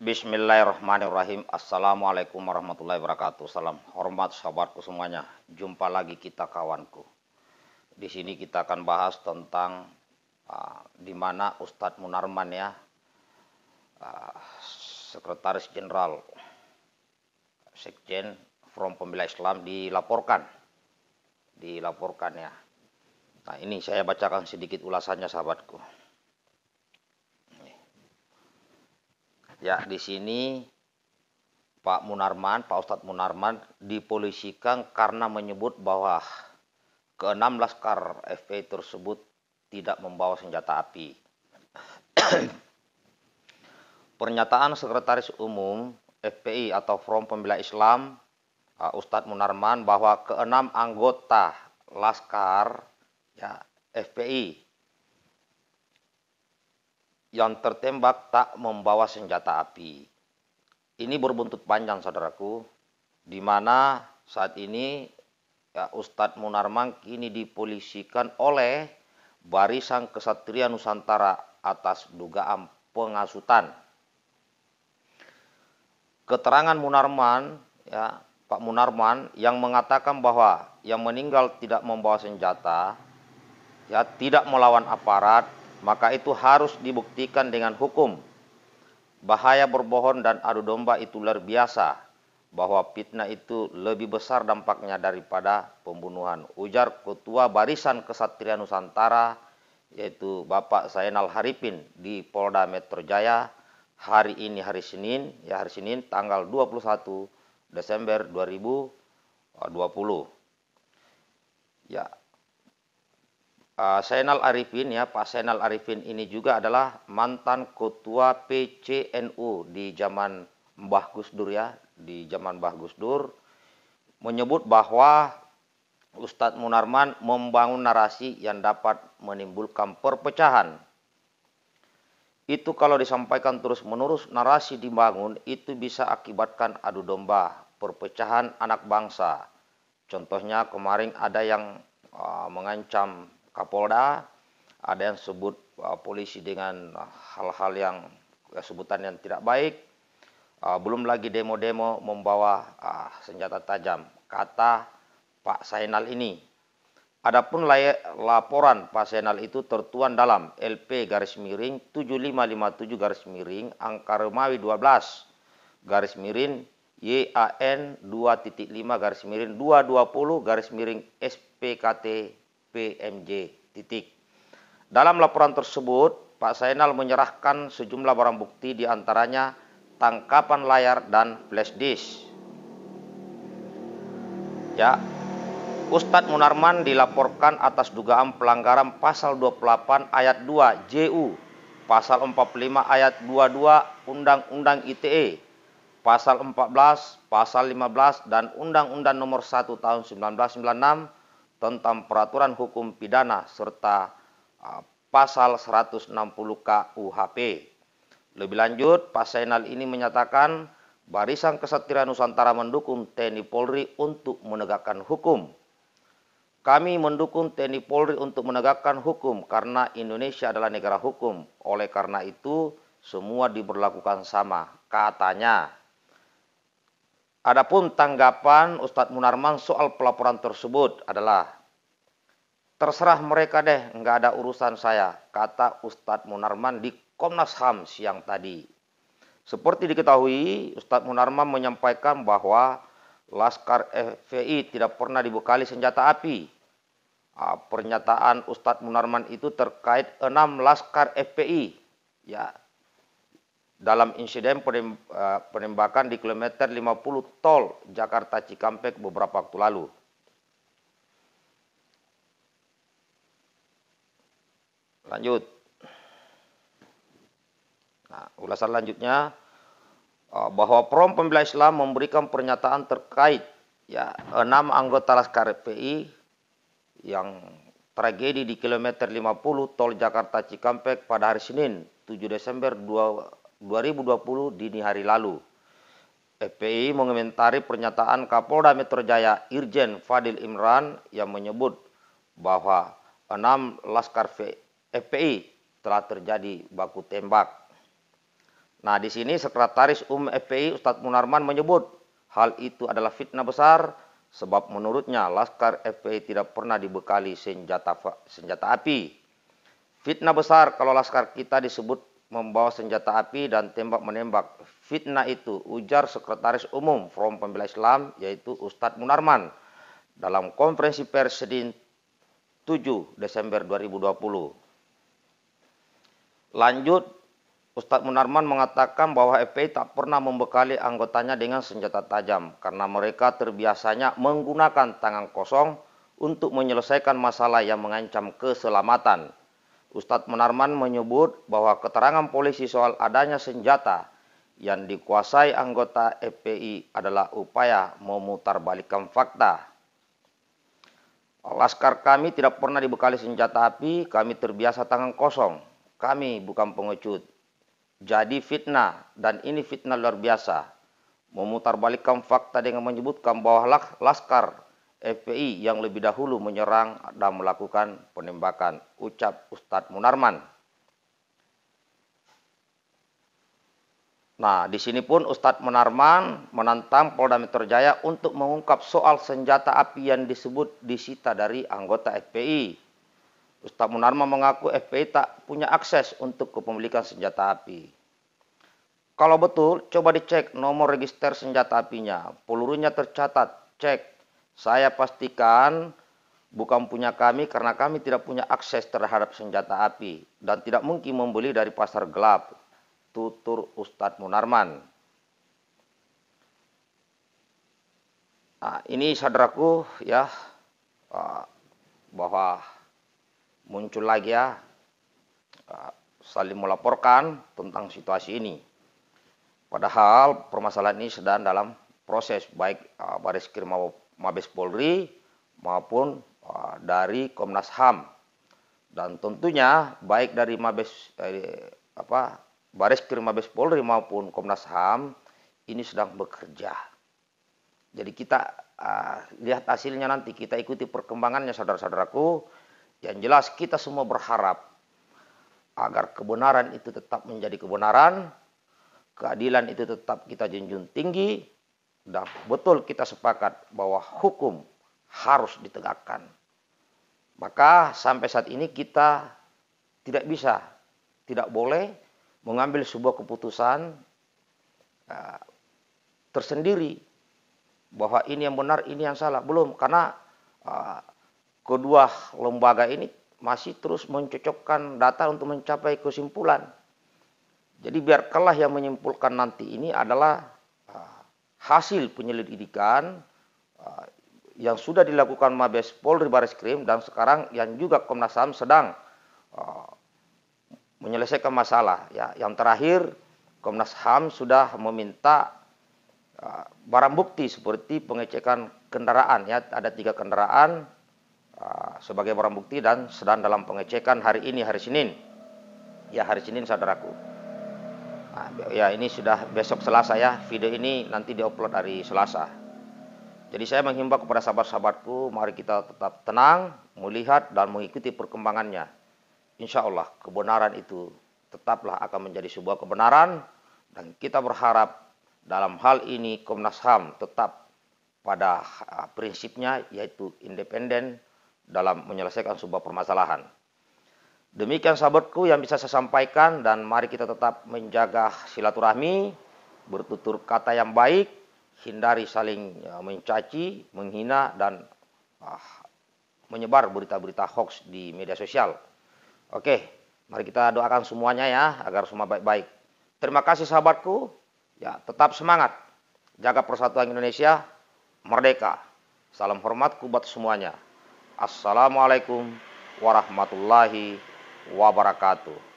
Bismillahirrahmanirrahim. Assalamualaikum warahmatullahi wabarakatuh. Salam hormat sahabatku semuanya. Jumpa lagi kita kawanku. Di sini kita akan bahas tentang uh, di mana Ustadz Munarman ya, uh, Sekretaris Jenderal Sekjen Front Pembela Islam dilaporkan, dilaporkan ya. Nah ini saya bacakan sedikit ulasannya sahabatku. Ya, di sini Pak Munarman, Pak Ustadz Munarman dipolisikan karena menyebut bahwa keenam laskar FPI tersebut tidak membawa senjata api. Pernyataan Sekretaris Umum FPI atau Front Pembela Islam Ustadz Munarman bahwa keenam anggota Laskar ya, FPI yang tertembak tak membawa senjata api. Ini berbuntut panjang saudaraku, di mana saat ini ya, Ustadz Munarman kini dipolisikan oleh Barisan Kesatria Nusantara atas dugaan pengasutan. Keterangan Munarman, ya, Pak Munarman yang mengatakan bahwa yang meninggal tidak membawa senjata, ya tidak melawan aparat, maka itu harus dibuktikan dengan hukum. Bahaya berbohong dan adu domba itu luar biasa, bahwa fitnah itu lebih besar dampaknya daripada pembunuhan. Ujar Ketua Barisan Kesatria Nusantara, yaitu Bapak Zainal Haripin di Polda Metro Jaya, hari ini hari Senin, ya hari Senin tanggal 21 Desember 2020. Ya, Eh, Senal Arifin ya Pak Senal Arifin ini juga adalah mantan ketua PCNU di zaman Mbah Gus Dur ya di zaman Mbah Gus Dur menyebut bahwa Ustadz Munarman membangun narasi yang dapat menimbulkan perpecahan. Itu kalau disampaikan terus-menerus narasi dibangun itu bisa akibatkan adu domba, perpecahan anak bangsa. Contohnya kemarin ada yang eh, mengancam Kapolda, ada yang sebut uh, polisi dengan hal-hal yang ya, sebutan yang tidak baik. Uh, belum lagi demo-demo membawa uh, senjata tajam, kata Pak Sainal ini. Adapun layak laporan Pak Sainal itu tertuan dalam LP garis miring 7557 garis miring angka Romawi 12 garis miring YAN 2.5 garis miring 220 garis miring SPKT PMJ. Titik. Dalam laporan tersebut, Pak Sainal menyerahkan sejumlah barang bukti diantaranya tangkapan layar dan flash disk. Ya, Ustadz Munarman dilaporkan atas dugaan pelanggaran pasal 28 ayat 2 JU, pasal 45 ayat 22 Undang-Undang ITE, pasal 14, pasal 15 dan Undang-Undang nomor 1 tahun 1996 tentang peraturan hukum pidana serta ah, pasal 160 KUHP. Lebih lanjut, Pak ini menyatakan Barisan Kesatria Nusantara mendukung TNI Polri untuk menegakkan hukum. Kami mendukung TNI Polri untuk menegakkan hukum karena Indonesia adalah negara hukum. Oleh karena itu, semua diberlakukan sama, katanya. Adapun tanggapan Ustadz Munarman soal pelaporan tersebut adalah terserah mereka deh, nggak ada urusan saya, kata Ustadz Munarman di Komnas HAM siang tadi. Seperti diketahui, Ustadz Munarman menyampaikan bahwa Laskar FPI tidak pernah dibekali senjata api. Ah, pernyataan Ustadz Munarman itu terkait enam Laskar FPI. Ya, dalam insiden eh, penembakan di kilometer 50 tol Jakarta Cikampek beberapa waktu lalu. Lanjut. Nah, ulasan lanjutnya eh, bahwa Prom Pembela Islam memberikan pernyataan terkait ya enam anggota Laskar PI yang tragedi di kilometer 50 tol Jakarta Cikampek pada hari Senin 7 Desember 2 2020 dini hari lalu. FPI mengomentari pernyataan Kapolda Metro Jaya Irjen Fadil Imran yang menyebut bahwa enam laskar FPI telah terjadi baku tembak. Nah, di sini Sekretaris Umum FPI Ustadz Munarman menyebut hal itu adalah fitnah besar sebab menurutnya laskar FPI tidak pernah dibekali senjata senjata api. Fitnah besar kalau laskar kita disebut membawa senjata api dan tembak-menembak. Fitnah itu ujar Sekretaris Umum Front Pembela Islam yaitu Ustadz Munarman dalam konferensi pers Senin 7 Desember 2020. Lanjut, Ustadz Munarman mengatakan bahwa FPI tak pernah membekali anggotanya dengan senjata tajam karena mereka terbiasanya menggunakan tangan kosong untuk menyelesaikan masalah yang mengancam keselamatan. Ustadz Munarman menyebut bahwa keterangan polisi soal adanya senjata yang dikuasai anggota FPI e adalah upaya memutarbalikkan fakta. Laskar kami tidak pernah dibekali senjata api, kami terbiasa tangan kosong. Kami bukan pengecut. Jadi fitnah, dan ini fitnah luar biasa. Memutarbalikkan fakta dengan menyebutkan bahwa Laskar FPI yang lebih dahulu menyerang dan melakukan penembakan, ucap Ustadz Munarman. Nah, di sini pun Ustadz Munarman menantang Polda Metro Jaya untuk mengungkap soal senjata api yang disebut disita dari anggota FPI. Ustadz Munarman mengaku FPI tak punya akses untuk kepemilikan senjata api. Kalau betul, coba dicek nomor register senjata apinya. Pelurunya tercatat, cek saya pastikan bukan punya kami karena kami tidak punya akses terhadap senjata api dan tidak mungkin membeli dari pasar gelap. Tutur Ustadz Munarman. Nah, ini saudaraku ya ah, bahwa muncul lagi ya ah, saling melaporkan tentang situasi ini. Padahal permasalahan ini sedang dalam proses baik ah, Baris Krim Mabes Polri maupun eh, dari Komnas HAM dan tentunya baik dari Mabes eh, apa Baris Krim Mabes Polri maupun Komnas HAM ini sedang bekerja. Jadi kita uh, lihat hasilnya nanti kita ikuti perkembangannya saudara-saudaraku. Yang jelas kita semua berharap agar kebenaran itu tetap menjadi kebenaran, keadilan itu tetap kita junjung tinggi dan betul kita sepakat bahwa hukum harus ditegakkan. Maka sampai saat ini kita tidak bisa, tidak boleh mengambil sebuah keputusan uh, tersendiri bahwa ini yang benar, ini yang salah. Belum, karena uh, kedua lembaga ini masih terus mencocokkan data untuk mencapai kesimpulan. Jadi biarkanlah yang menyimpulkan nanti ini adalah hasil penyelidikan uh, yang sudah dilakukan Mabes Polri Baris Krim dan sekarang yang juga Komnas HAM sedang uh, menyelesaikan masalah ya. Yang terakhir Komnas HAM sudah meminta uh, barang bukti seperti pengecekan kendaraan ya ada tiga kendaraan sebagai barang bukti dan sedang dalam pengecekan hari ini hari Senin ya hari Senin saudaraku ya ini sudah besok Selasa ya video ini nanti diupload hari Selasa jadi saya menghimbau kepada sahabat-sahabatku mari kita tetap tenang melihat dan mengikuti perkembangannya insya Allah kebenaran itu tetaplah akan menjadi sebuah kebenaran dan kita berharap dalam hal ini Komnas HAM tetap pada ah, prinsipnya yaitu independen dalam menyelesaikan sebuah permasalahan. Demikian sahabatku yang bisa saya sampaikan dan mari kita tetap menjaga silaturahmi, bertutur kata yang baik, hindari saling ya, mencaci, menghina dan ah, menyebar berita-berita hoax di media sosial. Oke, mari kita doakan semuanya ya agar semua baik-baik. Terima kasih sahabatku. Ya, tetap semangat. Jaga persatuan Indonesia merdeka. Salam hormatku buat semuanya. Assalamualaikum warahmatullahi wabarakatuh wabarakatuh.